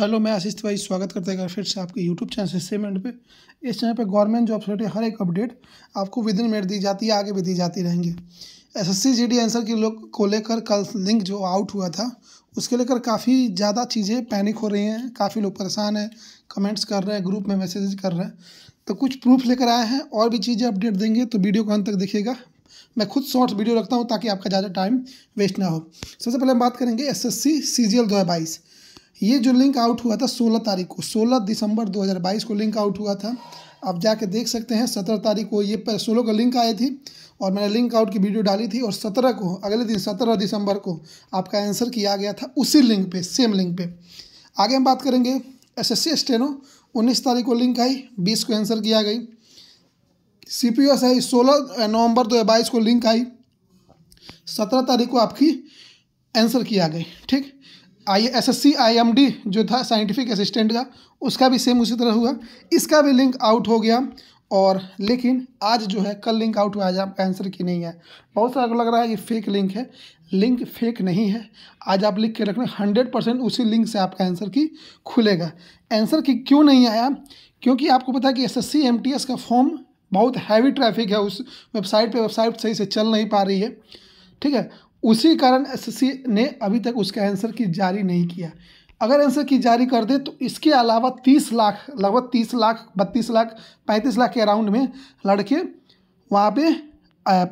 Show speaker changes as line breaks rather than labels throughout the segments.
hello मैं आशीष तिवारी स्वागत करते हैं फिर से आपके यूट्यूब चैनल से पे इस चैनल पे गवर्नमेंट जॉब से हर एक अपडेट आपको विद इन मिनट दी जाती है आगे भी दी जाती रहेंगी एस एस सी आंसर के लोग को लेकर कल लिंक जो आउट हुआ था उसके लेकर काफ़ी ज़्यादा चीज़ें पैनिक हो रही हैं काफ़ी लोग परेशान हैं कमेंट्स कर रहे हैं ग्रुप में मैसेज कर रहे हैं तो कुछ प्रूफ लेकर आए हैं और भी चीज़ें अपडेट देंगे तो वीडियो को अंत तक देखिएगा मैं खुद शॉर्ट्स वीडियो रखता हूँ ताकि आपका ज़्यादा टाइम वेस्ट ना हो सबसे पहले हम बात करेंगे S S C C G L दो बाईस ये जो लिंक आउट हुआ था 16 तारीख को 16 दिसंबर 2022 को लिंक आउट हुआ था आप जाके देख सकते हैं सत्रह तारीख को ये सोलह को लिंक आई थी और मैंने लिंक आउट की वीडियो डाली थी और सत्रह को अगले दिन सत्रह दिसंबर को आपका आंसर किया गया था उसी लिंक पे सेम लिंक पे आगे हम बात करेंगे एस एस सी स्टेनो उन्नीस तारीख को लिंक आई बीस को आंसर किया गई सी पी एस आई सोलह नवंबर दो बाईस को लिंक आई सत्रह तारीख को आपकी आंसर किया गई ठीक I S S C I M D जो था साइंटिफिक असिस्टेंट का उसका भी सेम उसी तरह हुआ इसका भी लिंक आउट हो गया और लेकिन आज जो है कल लिंक आउट हुआ आज आपका आंसर की नहीं है बहुत सारा लग रहा है ये फेक लिंक है लिंक फेक नहीं है आज आप लिख के रख रहे हंड्रेड परसेंट उसी लिंक से आपका आंसर की खुलेगा आंसर की क्यों नहीं आया क्योंकि आपको पता है कि S S C M T S का फॉर्म बहुत हैवी ट्रैफिक है उस वेबसाइट पर वेबसाइट सही से चल नहीं पा रही है ठीक है उसी कारण एसएससी ने अभी तक उसका आंसर की जारी नहीं किया अगर आंसर की जारी कर दे तो इसके अलावा तीस लाख लगभग तीस लाख बत्तीस लाख पैंतीस लाख के अराउंड में लड़के वहाँ पे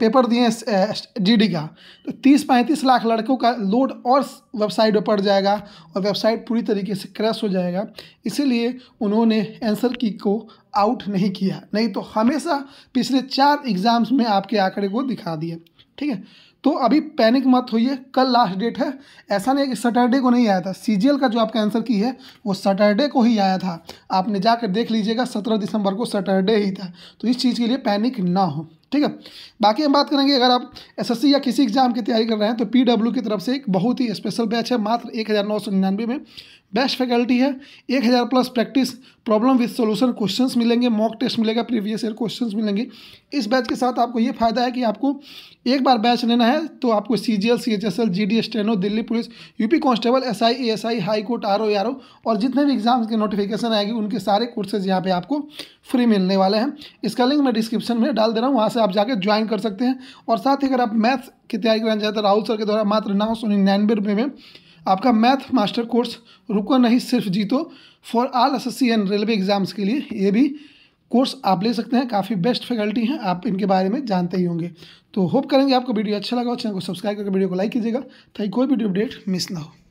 पेपर दिए जीडी का तो तीस पैंतीस लाख लड़कों का लोड और वेबसाइट पर पड़ जाएगा और वेबसाइट पूरी तरीके से क्रैश हो जाएगा इसीलिए उन्होंने आंसर की को आउट नहीं किया नहीं तो हमेशा पिछले चार एग्ज़ाम्स में आपके आंकड़े को दिखा दिए ठीक है तो अभी पैनिक मत होइए कल लास्ट डेट है ऐसा नहीं है कि सैटरडे को नहीं आया था सी का जो आपका आंसर की है वो सैटरडे को ही आया था आपने जाकर देख लीजिएगा सत्रह दिसंबर को सैटरडे ही था तो इस चीज़ के लिए पैनिक ना हो ठीक है बाकी हम बात करेंगे अगर आप एसएससी या किसी एग्जाम की तैयारी कर रहे हैं तो पीडब्ल्यू की तरफ से एक बहुत ही स्पेशल बैच है मात्र एक हज़ार नौ सौ निन्यानवे में बेस्ट फैकल्टी है एक हज़ार plus practice problem with solution questions मिलेंगे मॉक टेस्ट मिलेगा प्रीवियस ईयर क्वेश्चंस मिलेंगे इस बैच के साथ आपको ये फायदा है कि आपको एक बार बैच लेना है तो आपको C G L C H S L G D S टेनो Delhi police UP constable S I A S I high court R O R O और जितने भी एग्जाम्स के नोटिफिकेशन आएगी उनके सारे कोर्सेज यहाँ पर आपको फ्री मिलने वाले हैं इसका लिंक मैं डिस्क्रिप्शन में डाल दे रहा हूँ वहाँ से आप जाकर ज्वाइन कर सकते हैं और साथ ही अगर आप मैथ की तैयारी करना चाहते हैं तो राहुल सर के द्वारा मात्र नौ सौ निन्यानवे रुपये में आपका मैथ मास्टर कोर्स रुको नहीं सिर्फ जीतो for all S S C and railway exams के लिए ये भी कोर्स आप ले सकते हैं काफ़ी बेस्ट फैकल्टी हैं आप इनके बारे में जानते ही होंगे तो होप करेंगे आपको वीडियो अच्छा लगा चैनल को सब्सक्राइब करके वीडियो को लाइक कीजिएगा ताकि कोई भी अपडेट मिस ना हो